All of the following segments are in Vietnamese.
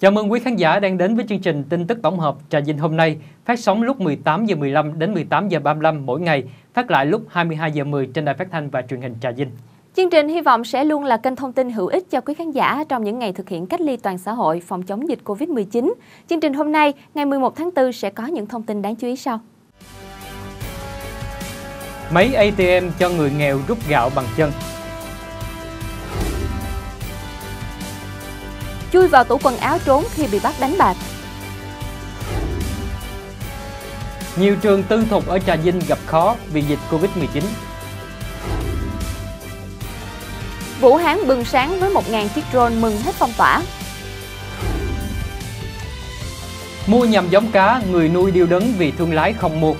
Chào mừng quý khán giả đang đến với chương trình tin tức tổng hợp Trà Vinh hôm nay, phát sóng lúc 18 giờ 15 đến 18 giờ 35 mỗi ngày, phát lại lúc 22 giờ 10 trên đài phát thanh và truyền hình Trà Vinh. Chương trình hy vọng sẽ luôn là kênh thông tin hữu ích cho quý khán giả trong những ngày thực hiện cách ly toàn xã hội phòng chống dịch Covid-19. Chương trình hôm nay, ngày 11 tháng 4 sẽ có những thông tin đáng chú ý sau. Máy ATM cho người nghèo rút gạo bằng chân. chui vào tủ quần áo trốn khi bị bắt đánh bạc. Nhiều trường tư thục ở Trà Vinh gặp khó vì dịch Covid-19. Vũ Hán bừng sáng với 1.000 chiếc drone mừng hết phong tỏa. Mua nhầm giống cá, người nuôi điêu đứng vì thương lái không mua.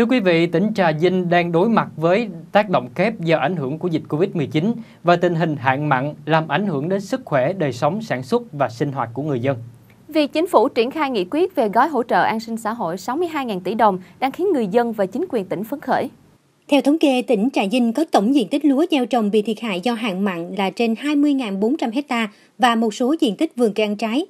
Thưa quý vị, tỉnh Trà Vinh đang đối mặt với tác động kép do ảnh hưởng của dịch Covid-19 và tình hình hạn mặn làm ảnh hưởng đến sức khỏe, đời sống, sản xuất và sinh hoạt của người dân. Việc chính phủ triển khai nghị quyết về gói hỗ trợ an sinh xã hội 62.000 tỷ đồng đang khiến người dân và chính quyền tỉnh phấn khởi. Theo thống kê, tỉnh Trà Vinh có tổng diện tích lúa gieo trồng bị thiệt hại do hạn mặn là trên 20.400 ha và một số diện tích vườn cây ăn trái.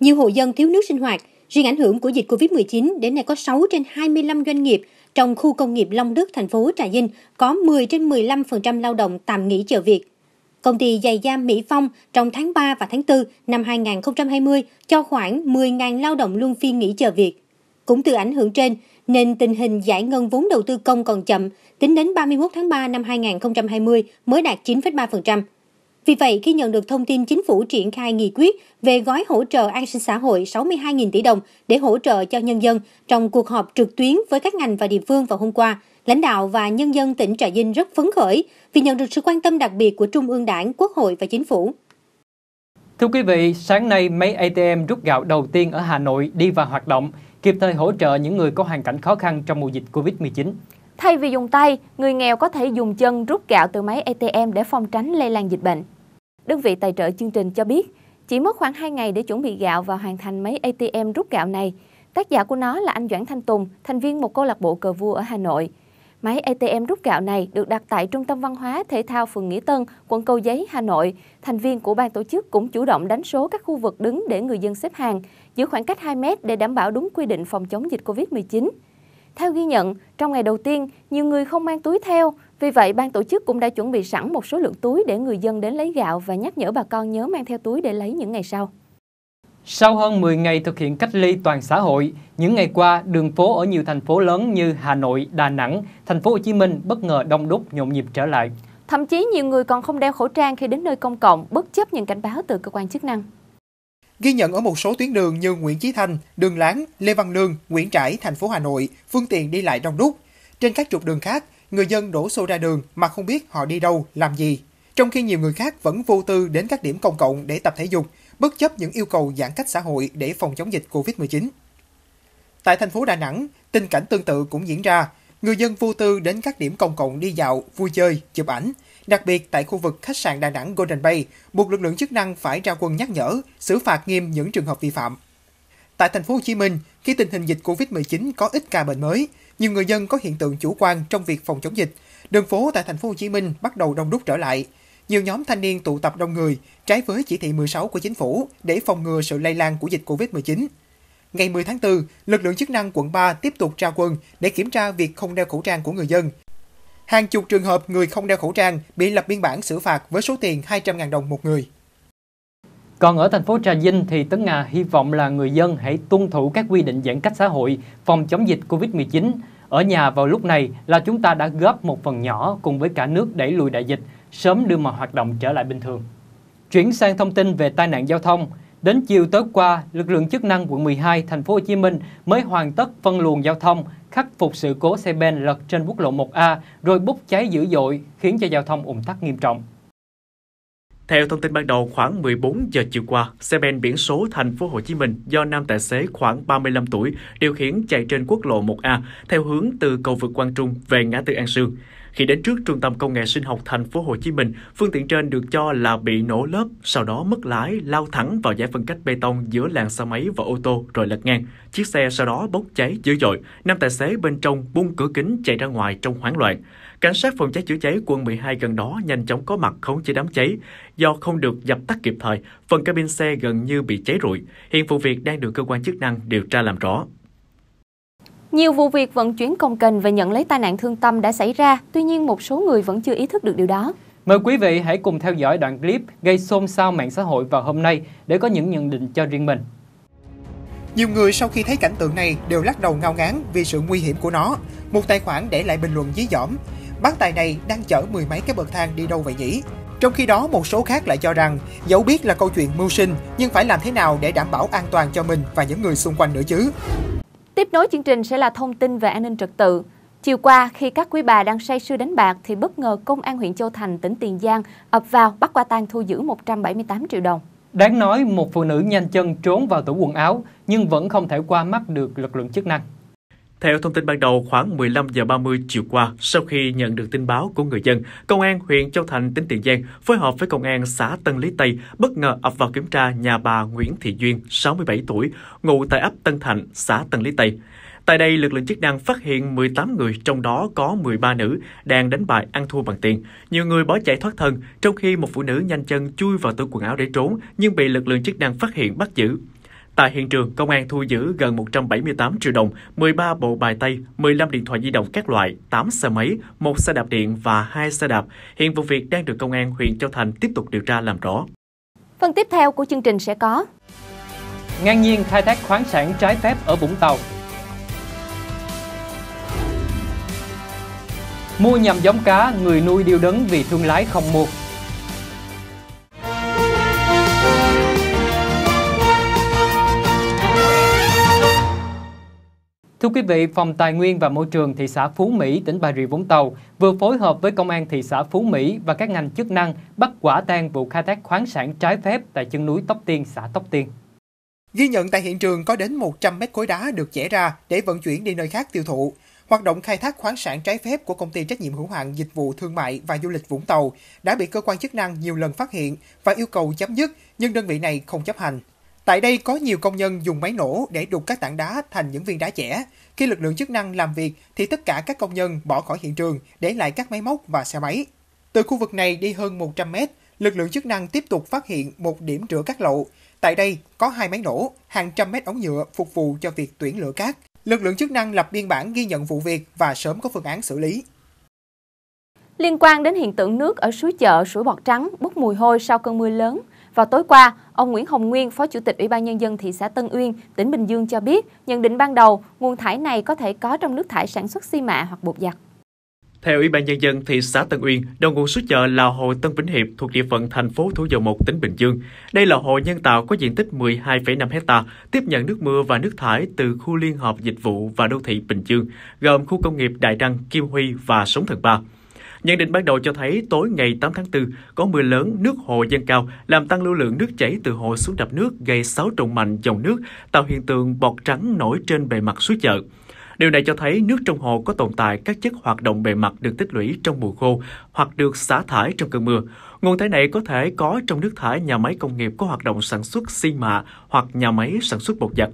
Nhiều hộ dân thiếu nước sinh hoạt, riêng ảnh hưởng của dịch COVID-19 đến nay có 6 trên 25 doanh nghiệp trong khu công nghiệp Long Đức, thành phố Trà Vinh, có 10 trên 15% lao động tạm nghỉ chờ việc. Công ty giày da Mỹ Phong trong tháng 3 và tháng 4 năm 2020 cho khoảng 10.000 lao động luân phiên nghỉ chờ việc. Cũng từ ảnh hưởng trên, nên tình hình giải ngân vốn đầu tư công còn chậm, tính đến 31 tháng 3 năm 2020 mới đạt 9,3%. Vì vậy, khi nhận được thông tin chính phủ triển khai nghị quyết về gói hỗ trợ an sinh xã hội 62.000 tỷ đồng để hỗ trợ cho nhân dân trong cuộc họp trực tuyến với các ngành và địa phương vào hôm qua, lãnh đạo và nhân dân tỉnh Trà Vinh rất phấn khởi vì nhận được sự quan tâm đặc biệt của Trung ương Đảng, Quốc hội và Chính phủ. Thưa quý vị, sáng nay máy ATM rút gạo đầu tiên ở Hà Nội đi vào hoạt động, kịp thời hỗ trợ những người có hoàn cảnh khó khăn trong mùa dịch Covid-19. Thay vì dùng tay, người nghèo có thể dùng chân rút gạo từ máy ATM để phòng tránh lây lan dịch bệnh. Đơn vị tài trợ chương trình cho biết, chỉ mất khoảng 2 ngày để chuẩn bị gạo và hoàn thành máy ATM rút gạo này. Tác giả của nó là anh Doãn Thanh Tùng, thành viên một câu lạc bộ cờ vua ở Hà Nội. Máy ATM rút gạo này được đặt tại Trung tâm Văn hóa Thể thao phường Nghĩa Tân, quận Cầu Giấy, Hà Nội. Thành viên của ban tổ chức cũng chủ động đánh số các khu vực đứng để người dân xếp hàng, giữ khoảng cách 2 mét để đảm bảo đúng quy định phòng chống dịch COVID-19. Theo ghi nhận, trong ngày đầu tiên, nhiều người không mang túi theo, vì vậy, ban tổ chức cũng đã chuẩn bị sẵn một số lượng túi để người dân đến lấy gạo và nhắc nhở bà con nhớ mang theo túi để lấy những ngày sau. Sau hơn 10 ngày thực hiện cách ly toàn xã hội, những ngày qua, đường phố ở nhiều thành phố lớn như Hà Nội, Đà Nẵng, thành phố Hồ Chí Minh bất ngờ đông đúc nhộn nhịp trở lại. Thậm chí nhiều người còn không đeo khẩu trang khi đến nơi công cộng, bất chấp những cảnh báo từ cơ quan chức năng. Ghi nhận ở một số tuyến đường như Nguyễn Chí Thanh, Đường Láng, Lê Văn Lương, Nguyễn Trãi, thành phố Hà Nội, phương tiện đi lại đông đúc. Trên các trục đường khác, người dân đổ xô ra đường mà không biết họ đi đâu, làm gì. Trong khi nhiều người khác vẫn vô tư đến các điểm công cộng để tập thể dục, bất chấp những yêu cầu giãn cách xã hội để phòng chống dịch COVID-19. Tại thành phố Đà Nẵng, tình cảnh tương tự cũng diễn ra. Người dân vô tư đến các điểm công cộng đi dạo, vui chơi, chụp ảnh. Đặc biệt tại khu vực khách sạn Đà Nẵng Golden Bay, buộc lực lượng chức năng phải ra quân nhắc nhở, xử phạt nghiêm những trường hợp vi phạm. Tại thành phố Hồ Chí Minh, khi tình hình dịch COVID-19 có ít ca bệnh mới, nhiều người dân có hiện tượng chủ quan trong việc phòng chống dịch. Đường phố tại thành phố Hồ Chí Minh bắt đầu đông đúc trở lại. Nhiều nhóm thanh niên tụ tập đông người, trái với chỉ thị 16 của chính phủ để phòng ngừa sự lây lan của dịch COVID-19. Ngày 10 tháng 4, lực lượng chức năng quận 3 tiếp tục ra quân để kiểm tra việc không đeo khẩu trang của người dân. Hàng chục trường hợp người không đeo khẩu trang bị lập biên bản xử phạt với số tiền 200.000 đồng một người. Còn ở thành phố Trà Vinh thì Tấn Nga hy vọng là người dân hãy tuân thủ các quy định giãn cách xã hội phòng chống dịch Covid-19. Ở nhà vào lúc này là chúng ta đã góp một phần nhỏ cùng với cả nước đẩy lùi đại dịch, sớm đưa mọi hoạt động trở lại bình thường. Chuyển sang thông tin về tai nạn giao thông, Đến chiều tối qua, lực lượng chức năng quận 12 thành phố Hồ Chí Minh mới hoàn tất phân luồng giao thông, khắc phục sự cố xe ben lật trên quốc lộ 1A rồi bốc cháy dữ dội khiến cho giao thông ủng tắc nghiêm trọng. Theo thông tin ban đầu, khoảng 14 giờ chiều qua, xe ben biển số thành phố Hồ Chí Minh do nam tài xế khoảng 35 tuổi điều khiển chạy trên quốc lộ 1A theo hướng từ cầu vượt Quang Trung về ngã tư An Sương. Khi đến trước Trung tâm Công nghệ Sinh học thành phố Hồ Chí Minh, phương tiện trên được cho là bị nổ lớp, sau đó mất lái lao thẳng vào giải phân cách bê tông giữa làn xe máy và ô tô rồi lật ngang. Chiếc xe sau đó bốc cháy dữ dội, nam tài xế bên trong bung cửa kính chạy ra ngoài trong hoảng loạn. Cảnh sát phòng cháy chữa cháy quân 12 gần đó nhanh chóng có mặt khống chế đám cháy. Do không được dập tắt kịp thời, phần cabin xe gần như bị cháy rụi. Hiện vụ việc đang được cơ quan chức năng điều tra làm rõ. Nhiều vụ việc vận chuyển công kênh và nhận lấy tai nạn thương tâm đã xảy ra, tuy nhiên một số người vẫn chưa ý thức được điều đó. Mời quý vị hãy cùng theo dõi đoạn clip gây xôn xao mạng xã hội vào hôm nay để có những nhận định cho riêng mình. Nhiều người sau khi thấy cảnh tượng này đều lắc đầu ngao ngán vì sự nguy hiểm của nó. Một tài khoản để lại bình luận dí dỏm, Bán tài này đang chở mười mấy cái bậc thang đi đâu vậy nhỉ? Trong khi đó, một số khác lại cho rằng, dẫu biết là câu chuyện mưu sinh, nhưng phải làm thế nào để đảm bảo an toàn cho mình và những người xung quanh nữa chứ? Tiếp nối chương trình sẽ là thông tin về an ninh trật tự. Chiều qua, khi các quý bà đang say sưa đánh bạc thì bất ngờ Công an huyện Châu Thành, tỉnh Tiền Giang ập vào bắt quả tang thu giữ 178 triệu đồng. Đáng nói, một phụ nữ nhanh chân trốn vào tủ quần áo nhưng vẫn không thể qua mắt được lực lượng chức năng. Theo thông tin ban đầu, khoảng 15 giờ 30 chiều qua, sau khi nhận được tin báo của người dân, Công an huyện Châu Thành, tỉnh Tiền Giang phối hợp với Công an xã Tân Lý Tây bất ngờ ập vào kiểm tra nhà bà Nguyễn Thị Duyên, 67 tuổi, ngụ tại ấp Tân Thạnh, xã Tân Lý Tây. Tại đây, lực lượng chức năng phát hiện 18 người, trong đó có 13 nữ, đang đánh bại ăn thua bằng tiền. Nhiều người bỏ chạy thoát thân, trong khi một phụ nữ nhanh chân chui vào tủ quần áo để trốn, nhưng bị lực lượng chức năng phát hiện bắt giữ. Tại hiện trường, công an thu giữ gần 178 triệu đồng, 13 bộ bài tay, 15 điện thoại di động các loại, 8 xe máy, 1 xe đạp điện và 2 xe đạp. Hiện vụ việc đang được công an huyện Châu Thành tiếp tục điều tra làm rõ. Phần tiếp theo của chương trình sẽ có Ngang nhiên khai thác khoáng sản trái phép ở Vũng Tàu Mua nhầm giống cá, người nuôi điêu đứng vì thương lái không mua quý vị, Phòng Tài nguyên và Môi trường thị xã Phú Mỹ, tỉnh Bà Rịa Vũng Tàu vừa phối hợp với Công an thị xã Phú Mỹ và các ngành chức năng bắt quả tang vụ khai thác khoáng sản trái phép tại chân núi Tóc Tiên, xã Tóc Tiên. Ghi nhận tại hiện trường có đến 100 mét khối đá được chẻ ra để vận chuyển đi nơi khác tiêu thụ. Hoạt động khai thác khoáng sản trái phép của công ty trách nhiệm hữu hạn dịch vụ thương mại và du lịch Vũng Tàu đã bị cơ quan chức năng nhiều lần phát hiện và yêu cầu chấm dứt, nhưng đơn vị này không chấp hành. Tại đây có nhiều công nhân dùng máy nổ để đục các tảng đá thành những viên đá chẻ. Khi lực lượng chức năng làm việc thì tất cả các công nhân bỏ khỏi hiện trường, để lại các máy móc và xe máy. Từ khu vực này đi hơn 100 mét, lực lượng chức năng tiếp tục phát hiện một điểm rửa cát lậu. Tại đây có hai máy nổ, hàng trăm mét ống nhựa phục vụ cho việc tuyển lửa cát. Lực lượng chức năng lập biên bản ghi nhận vụ việc và sớm có phương án xử lý. Liên quan đến hiện tượng nước ở suối chợ, suối bọt trắng, bốc mùi hôi sau cơn mưa lớn, vào tối qua, ông Nguyễn Hồng Nguyên, Phó Chủ tịch Ủy ban Nhân dân thị xã Tân Uyên, tỉnh Bình Dương cho biết, nhận định ban đầu, nguồn thải này có thể có trong nước thải sản xuất xi mạ hoặc bột giặt. Theo Ủy ban Nhân dân thị xã Tân Uyên, đầu nguồn số chợ là hồ Tân Vĩnh Hiệp thuộc địa phận thành phố Thủ Dầu Một, tỉnh Bình Dương. Đây là hồ nhân tạo có diện tích 12,5 hecta, tiếp nhận nước mưa và nước thải từ khu liên hợp dịch vụ và đô thị Bình Dương, gồm khu công nghiệp Đại Đăng, Kim Huy và Sống Thần Ba. Nhận định ban đầu cho thấy tối ngày 8 tháng 4 có mưa lớn, nước hồ dâng cao làm tăng lưu lượng nước chảy từ hồ xuống đập nước gây xáo trộn mạnh dòng nước, tạo hiện tượng bọt trắng nổi trên bề mặt suối chợ. Điều này cho thấy nước trong hồ có tồn tại các chất hoạt động bề mặt được tích lũy trong mùa khô hoặc được xả thải trong cơn mưa. Nguồn thải này có thể có trong nước thải nhà máy công nghiệp có hoạt động sản xuất xi mạ hoặc nhà máy sản xuất bột giặt.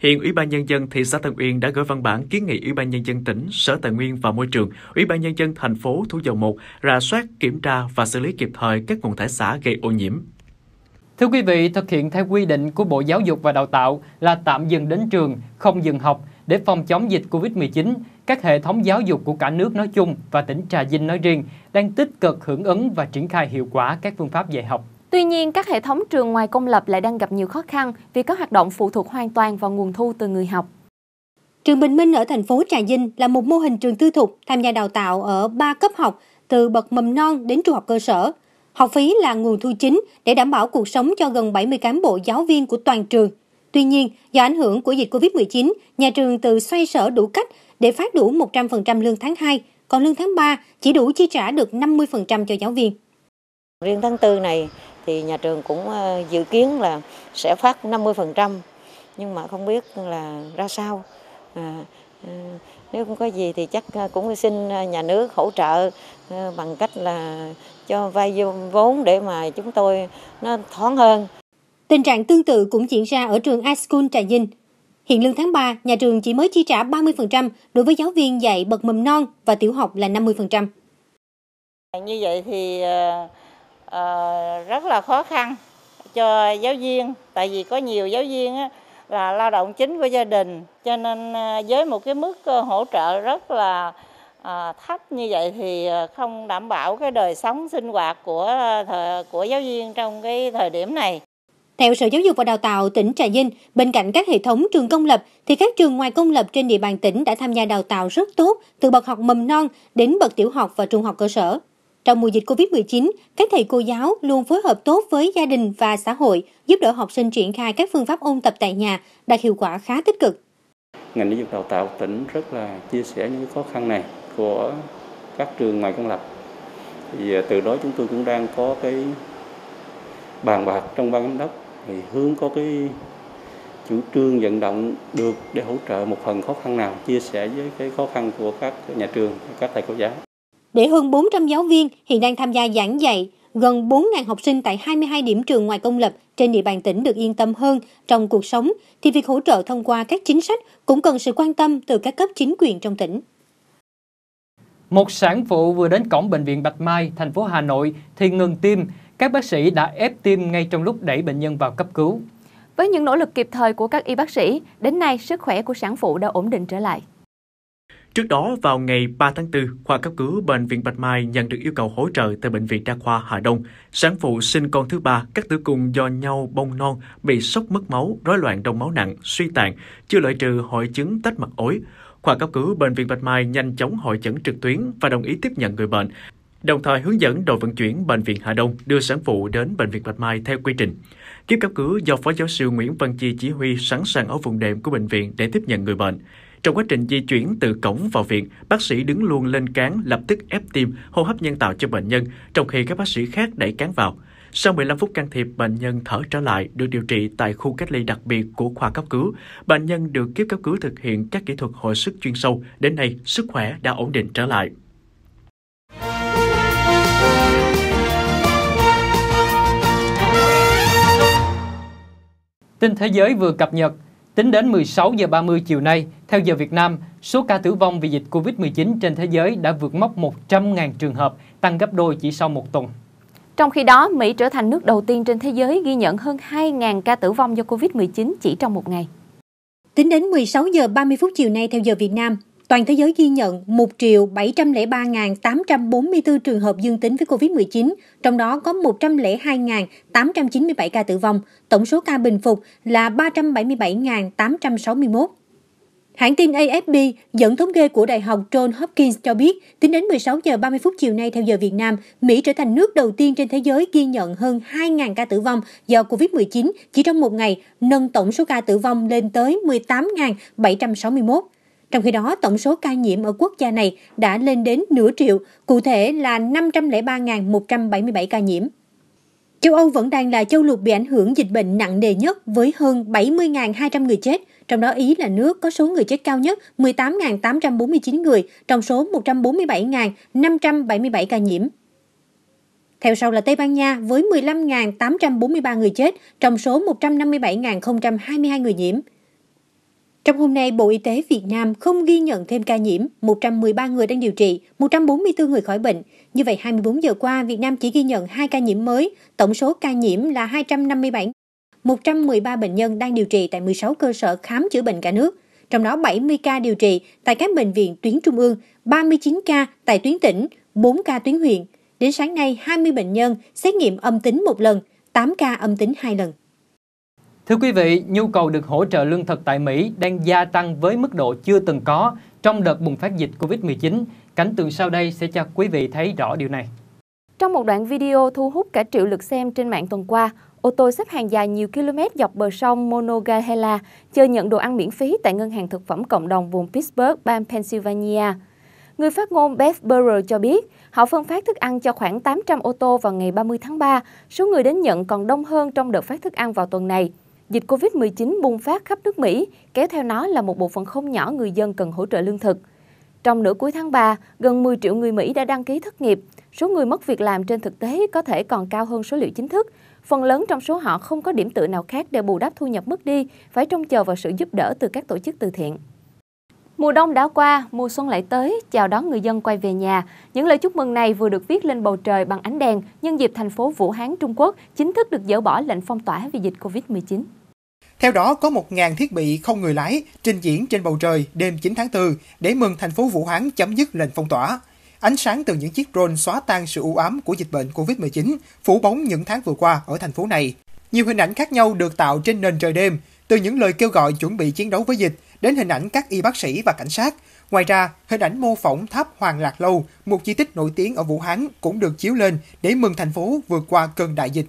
Hiện Ủy ban nhân dân thị xã Tân Uyên đã gửi văn bản kiến nghị Ủy ban nhân dân tỉnh, Sở Tài nguyên và Môi trường, Ủy ban nhân dân thành phố Thủ Dầu Một rà soát, kiểm tra và xử lý kịp thời các nguồn thải xã gây ô nhiễm. Thưa quý vị, thực hiện theo quy định của Bộ Giáo dục và Đào tạo là tạm dừng đến trường, không dừng học để phòng chống dịch COVID-19 các hệ thống giáo dục của cả nước nói chung và tỉnh Trà Vinh nói riêng đang tích cực hưởng ứng và triển khai hiệu quả các phương pháp dạy học. Tuy nhiên, các hệ thống trường ngoài công lập lại đang gặp nhiều khó khăn vì các hoạt động phụ thuộc hoàn toàn vào nguồn thu từ người học. Trường Bình Minh ở thành phố Trà Vinh là một mô hình trường tư thục tham gia đào tạo ở 3 cấp học từ bậc mầm non đến trung học cơ sở. Học phí là nguồn thu chính để đảm bảo cuộc sống cho gần 70 cán bộ giáo viên của toàn trường. Tuy nhiên, do ảnh hưởng của dịch COVID-19, nhà trường từ xoay sở đủ cách để phát đủ 100% lương tháng 2, còn lương tháng 3 chỉ đủ chi trả được 50% cho giáo viên. Riêng tháng 4 này thì nhà trường cũng ờ, dự kiến là sẽ phát 50% nhưng mà không biết là ra sao. À, ờ, nếu không có gì thì chắc ờ, cũng xin nhà nước hỗ trợ bằng cách là cho vay vốn để mà chúng tôi nó thoáng hơn. Tình trạng tương tự cũng diễn ra ở trường iSchool Trà Vinh. Hiện lương tháng 3, nhà trường chỉ mới chi trả 30% đối với giáo viên dạy bậc mầm non và tiểu học là 50%. Như vậy thì uh, rất là khó khăn cho giáo viên, tại vì có nhiều giáo viên á, là lao động chính của gia đình, cho nên ờ, với một cái mức hỗ trợ rất là à, thấp như vậy thì không đảm bảo cái đời sống sinh hoạt của của giáo viên trong cái thời điểm này. Theo Sở Giáo dục và Đào tạo tỉnh Trà Vinh, bên cạnh các hệ thống trường công lập thì các trường ngoài công lập trên địa bàn tỉnh đã tham gia đào tạo rất tốt từ bậc học mầm non đến bậc tiểu học và trung học cơ sở. Trong mùa dịch Covid-19, các thầy cô giáo luôn phối hợp tốt với gia đình và xã hội, giúp đỡ học sinh triển khai các phương pháp ôn tập tại nhà, đạt hiệu quả khá tích cực. Ngành giáo dục đào tạo tỉnh rất là chia sẻ những khó khăn này của các trường ngoài công lập. Thì à, từ đó chúng tôi cũng đang có cái bàn bạc trong ban giám đốc thì hướng có cái chủ trương vận động được để hỗ trợ một phần khó khăn nào, chia sẻ với cái khó khăn của các nhà trường, các thầy cô giáo. Để hơn 400 giáo viên hiện đang tham gia giảng dạy, gần 4.000 học sinh tại 22 điểm trường ngoài công lập trên địa bàn tỉnh được yên tâm hơn trong cuộc sống, thì việc hỗ trợ thông qua các chính sách cũng cần sự quan tâm từ các cấp chính quyền trong tỉnh. Một sản phụ vừa đến cổng bệnh viện Bạch Mai, thành phố Hà Nội thì ngừng tim các bác sĩ đã ép tim ngay trong lúc đẩy bệnh nhân vào cấp cứu. Với những nỗ lực kịp thời của các y bác sĩ, đến nay sức khỏe của sản phụ đã ổn định trở lại. Trước đó, vào ngày 3 tháng 4, khoa cấp cứu Bệnh viện Bạch Mai nhận được yêu cầu hỗ trợ từ Bệnh viện Đa khoa Hà Đông. Sản phụ sinh con thứ ba, các tử cung do nhau bong non, bị sốc mất máu, rối loạn đông máu nặng, suy tạng, chưa loại trừ hội chứng tách mặt ối. Khoa cấp cứu Bệnh viện Bạch Mai nhanh chóng hội chẩn trực tuyến và đồng ý tiếp nhận người bệnh đồng thời hướng dẫn đội vận chuyển Bệnh viện Hà Đông đưa sản phụ đến Bệnh viện Bạch Mai theo quy trình. Kiếp cấp cứu do Phó Giáo sư Nguyễn Văn Chi chỉ huy sẵn sàng ở vùng đệm của bệnh viện để tiếp nhận người bệnh. Trong quá trình di chuyển từ cổng vào viện, bác sĩ đứng luôn lên cán lập tức ép tim, hô hấp nhân tạo cho bệnh nhân, trong khi các bác sĩ khác đẩy cán vào. Sau 15 phút can thiệp, bệnh nhân thở trở lại, được điều trị tại khu cách ly đặc biệt của khoa cấp cứu. Bệnh nhân được kiếp cấp cứu thực hiện các kỹ thuật hồi sức chuyên sâu, đến nay sức khỏe đã ổn định trở lại. Tin thế giới vừa cập nhật, tính đến 16 giờ 30 chiều nay, theo giờ Việt Nam, số ca tử vong vì dịch Covid-19 trên thế giới đã vượt mốc 100.000 trường hợp, tăng gấp đôi chỉ sau một tuần. Trong khi đó, Mỹ trở thành nước đầu tiên trên thế giới ghi nhận hơn 2.000 ca tử vong do Covid-19 chỉ trong một ngày. Tính đến 16 giờ 30 phút chiều nay theo giờ Việt Nam, Toàn thế giới ghi nhận 1 triệu 703.844 trường hợp dương tính với COVID-19, trong đó có 102.897 ca tử vong, tổng số ca bình phục là 377.861. Hãng tin AFP dẫn thống kê của Đại học Johns Hopkins cho biết, tính đến 16 giờ 30 phút chiều nay theo giờ Việt Nam, Mỹ trở thành nước đầu tiên trên thế giới ghi nhận hơn 2.000 ca tử vong do COVID-19 chỉ trong một ngày, nâng tổng số ca tử vong lên tới 18.761. Trong khi đó, tổng số ca nhiễm ở quốc gia này đã lên đến nửa triệu, cụ thể là 503.177 ca nhiễm. Châu Âu vẫn đang là châu lục bị ảnh hưởng dịch bệnh nặng nề nhất với hơn 70.200 người chết, trong đó Ý là nước có số người chết cao nhất 18.849 người trong số 147.577 ca nhiễm. Theo sau là Tây Ban Nha với 15.843 người chết trong số 157.022 người nhiễm. Trong hôm nay, Bộ Y tế Việt Nam không ghi nhận thêm ca nhiễm, 113 người đang điều trị, 144 người khỏi bệnh. Như vậy, 24 giờ qua, Việt Nam chỉ ghi nhận 2 ca nhiễm mới, tổng số ca nhiễm là 257. 113 bệnh nhân đang điều trị tại 16 cơ sở khám chữa bệnh cả nước, trong đó 70 ca điều trị tại các bệnh viện tuyến trung ương, 39 ca tại tuyến tỉnh, 4 ca tuyến huyện. Đến sáng nay, 20 bệnh nhân xét nghiệm âm tính một lần, 8 ca âm tính hai lần. Thưa quý vị, nhu cầu được hỗ trợ lương thực tại Mỹ đang gia tăng với mức độ chưa từng có trong đợt bùng phát dịch COVID-19. Cảnh tượng sau đây sẽ cho quý vị thấy rõ điều này. Trong một đoạn video thu hút cả triệu lượt xem trên mạng tuần qua, ô tô xếp hàng dài nhiều km dọc bờ sông Monongahela chờ nhận đồ ăn miễn phí tại Ngân hàng Thực phẩm Cộng đồng vùng Pittsburgh, bang Pennsylvania. Người phát ngôn Beth Burrow cho biết, họ phân phát thức ăn cho khoảng 800 ô tô vào ngày 30 tháng 3, số người đến nhận còn đông hơn trong đợt phát thức ăn vào tuần này. Dịch COVID-19 bùng phát khắp nước Mỹ, kéo theo nó là một bộ phận không nhỏ người dân cần hỗ trợ lương thực. Trong nửa cuối tháng 3, gần 10 triệu người Mỹ đã đăng ký thất nghiệp. Số người mất việc làm trên thực tế có thể còn cao hơn số liệu chính thức. Phần lớn trong số họ không có điểm tựa nào khác để bù đắp thu nhập mất đi, phải trông chờ vào sự giúp đỡ từ các tổ chức từ thiện. Mùa đông đã qua, mùa xuân lại tới, chào đón người dân quay về nhà. Những lời chúc mừng này vừa được viết lên bầu trời bằng ánh đèn nhân dịp thành phố Vũ Hán, Trung Quốc chính thức được dỡ bỏ lệnh phong tỏa vì dịch Covid-19. Theo đó, có 1.000 thiết bị không người lái trình diễn trên bầu trời đêm 9 tháng 4 để mừng thành phố Vũ Hán chấm dứt lệnh phong tỏa. Ánh sáng từ những chiếc drone xóa tan sự u ám của dịch bệnh COVID-19 phủ bóng những tháng vừa qua ở thành phố này. Nhiều hình ảnh khác nhau được tạo trên nền trời đêm, từ những lời kêu gọi chuẩn bị chiến đấu với dịch đến hình ảnh các y bác sĩ và cảnh sát. Ngoài ra, hình ảnh mô phỏng tháp Hoàng Lạc Lâu, một di tích nổi tiếng ở Vũ Hán cũng được chiếu lên để mừng thành phố vượt qua cơn đại dịch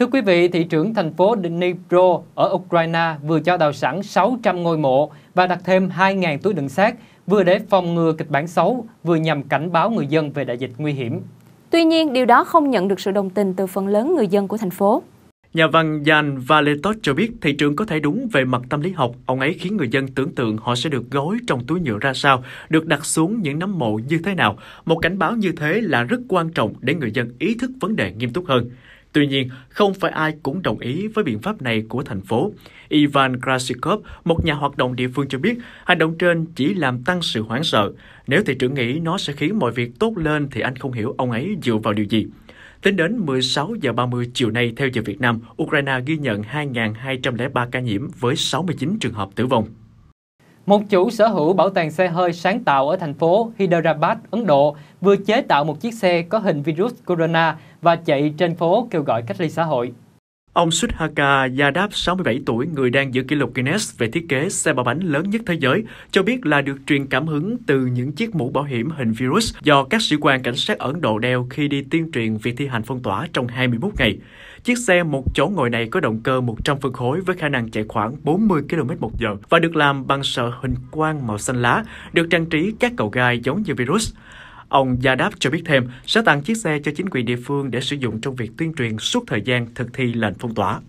Thưa quý vị, thị trưởng thành phố Dnipro ở Ukraine vừa cho đào sẵn 600 ngôi mộ và đặt thêm 2.000 túi đựng xác, vừa để phòng ngừa kịch bản xấu, vừa nhằm cảnh báo người dân về đại dịch nguy hiểm. Tuy nhiên, điều đó không nhận được sự đồng tình từ phần lớn người dân của thành phố. Nhà văn Jan Valetot cho biết thị trường có thể đúng về mặt tâm lý học. Ông ấy khiến người dân tưởng tượng họ sẽ được gói trong túi nhựa ra sao, được đặt xuống những nấm mộ như thế nào. Một cảnh báo như thế là rất quan trọng để người dân ý thức vấn đề nghiêm túc hơn. Tuy nhiên, không phải ai cũng đồng ý với biện pháp này của thành phố. Ivan Krasikov, một nhà hoạt động địa phương cho biết, hành động trên chỉ làm tăng sự hoảng sợ. Nếu thị trưởng nghĩ nó sẽ khiến mọi việc tốt lên thì anh không hiểu ông ấy dựa vào điều gì. Tính đến 16 giờ 30 chiều nay theo giờ Việt Nam, Ukraine ghi nhận 2.203 ca nhiễm với 69 trường hợp tử vong. Một chủ sở hữu bảo tàng xe hơi sáng tạo ở thành phố Hyderabad, Ấn Độ vừa chế tạo một chiếc xe có hình virus corona và chạy trên phố kêu gọi cách ly xã hội. Ông Sudhaka Yadav, 67 tuổi, người đang giữ kỷ lục Guinness về thiết kế xe ba bánh lớn nhất thế giới, cho biết là được truyền cảm hứng từ những chiếc mũ bảo hiểm hình virus do các sĩ quan cảnh sát Ấn Độ đeo khi đi tuyên truyền việc thi hành phong tỏa trong 21 ngày. Chiếc xe một chỗ ngồi này có động cơ 100 phân khối với khả năng chạy khoảng 40 km một giờ và được làm bằng sợi hình quang màu xanh lá, được trang trí các cầu gai giống như virus. Ông Gia Đáp cho biết thêm sẽ tặng chiếc xe cho chính quyền địa phương để sử dụng trong việc tuyên truyền suốt thời gian thực thi lệnh phong tỏa.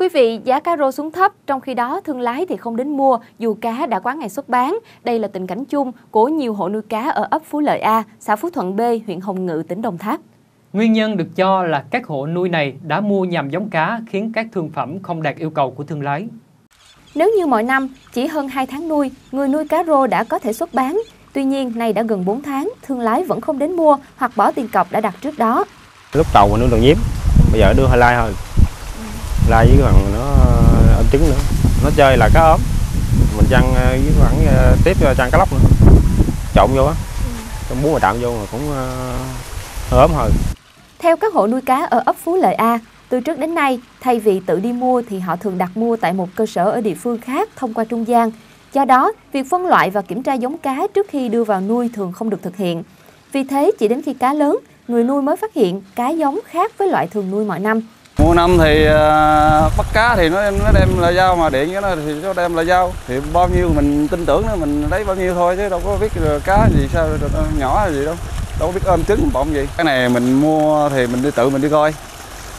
quý vị, giá cá rô xuống thấp, trong khi đó thương lái thì không đến mua dù cá đã quá ngày xuất bán. Đây là tình cảnh chung của nhiều hộ nuôi cá ở ấp Phú Lợi A, xã Phú Thuận B, huyện Hồng Ngự, tỉnh Đồng Tháp. Nguyên nhân được cho là các hộ nuôi này đã mua nhầm giống cá khiến các thương phẩm không đạt yêu cầu của thương lái. Nếu như mọi năm, chỉ hơn 2 tháng nuôi, người nuôi cá rô đã có thể xuất bán. Tuy nhiên, nay đã gần 4 tháng, thương lái vẫn không đến mua hoặc bỏ tiền cọc đã đặt trước đó. Lúc đầu mình nuôi đường nhím, bây giờ đưa hơi lai thôi, lai với bằng nó ôm ờ, trứng nữa nó chơi là cá ốm mình chăn ờ, với khoảng ờ, tiếp chăn cá lóc nữa trộn vô á trong ừ. bún mà trộn vô mà cũng ốm hơn theo các hộ nuôi cá ở ấp Phú Lợi A từ trước đến nay thay vì tự đi mua thì họ thường đặt mua tại một cơ sở ở địa phương khác thông qua trung gian do đó việc phân loại và kiểm tra giống cá trước khi đưa vào nuôi thường không được thực hiện vì thế chỉ đến khi cá lớn người nuôi mới phát hiện cá giống khác với loại thường nuôi mọi năm Mùa năm thì ờ, bắt cá thì nó nó đem là dao mà điện cái nó thì nó đem là dao thì bao nhiêu mình tin tưởng nữa mình lấy bao nhiêu thôi chứ đâu có biết cá gì sao nhỏ gì đâu đâu có biết ôm trứng bọng gì cái này mình mua thì mình đi tự mình đi coi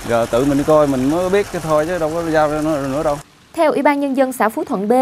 giờ tự mình đi coi mình mới biết cái thôi chứ đâu có giao nó nữa đâu theo ủy ban nhân dân xã Phú Thuận B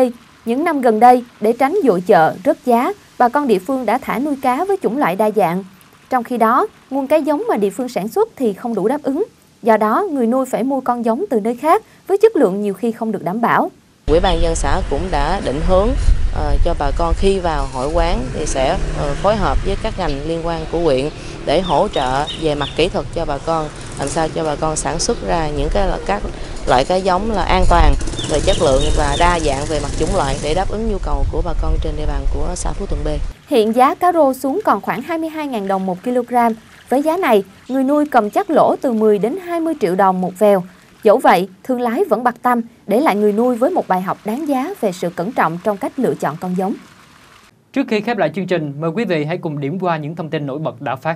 những năm gần đây để tránh dội chợ rớt giá bà con địa phương đã thả nuôi cá với chủng loại đa dạng trong khi đó nguồn cá giống mà địa phương sản xuất thì không đủ đáp ứng Do đó, người nuôi phải mua con giống từ nơi khác với chất lượng nhiều khi không được đảm bảo. Quỹ ban dân xã cũng đã định hướng uh, cho bà con khi vào hội quán thì sẽ uh, phối hợp với các ngành liên quan của huyện để hỗ trợ về mặt kỹ thuật cho bà con làm sao cho bà con sản xuất ra những cái các loại cá giống là an toàn về chất lượng và đa dạng về mặt chủng loại để đáp ứng nhu cầu của bà con trên địa bàn của xã Phú Thuận B. Hiện giá cá rô xuống còn khoảng 22.000 đồng một kg, với giá này, người nuôi cầm chắc lỗ từ 10 đến 20 triệu đồng một vèo. Dẫu vậy, thương lái vẫn bạc tâm, để lại người nuôi với một bài học đáng giá về sự cẩn trọng trong cách lựa chọn con giống. Trước khi khép lại chương trình, mời quý vị hãy cùng điểm qua những thông tin nổi bật đã phát.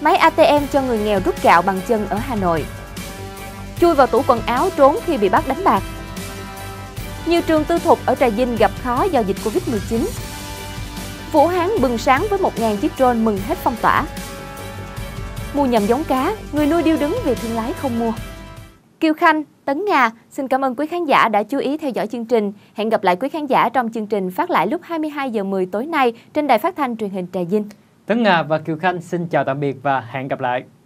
Máy ATM cho người nghèo rút gạo bằng chân ở Hà Nội. Chui vào tủ quần áo trốn khi bị bắt đánh bạc. Nhiều trường tư thục ở Trà Vinh gặp khó do dịch Covid-19. Vũ Hán bừng sáng với 1.000 chiếc drone mừng hết phong tỏa. Mua nhầm giống cá, người nuôi điêu đứng vì thương lái không mua. Kiều Khanh, Tấn Nga, xin cảm ơn quý khán giả đã chú ý theo dõi chương trình. Hẹn gặp lại quý khán giả trong chương trình phát lại lúc 22 giờ 10 tối nay trên đài phát thanh truyền hình Trà Vinh. Tấn Nga và Kiều Khanh xin chào tạm biệt và hẹn gặp lại.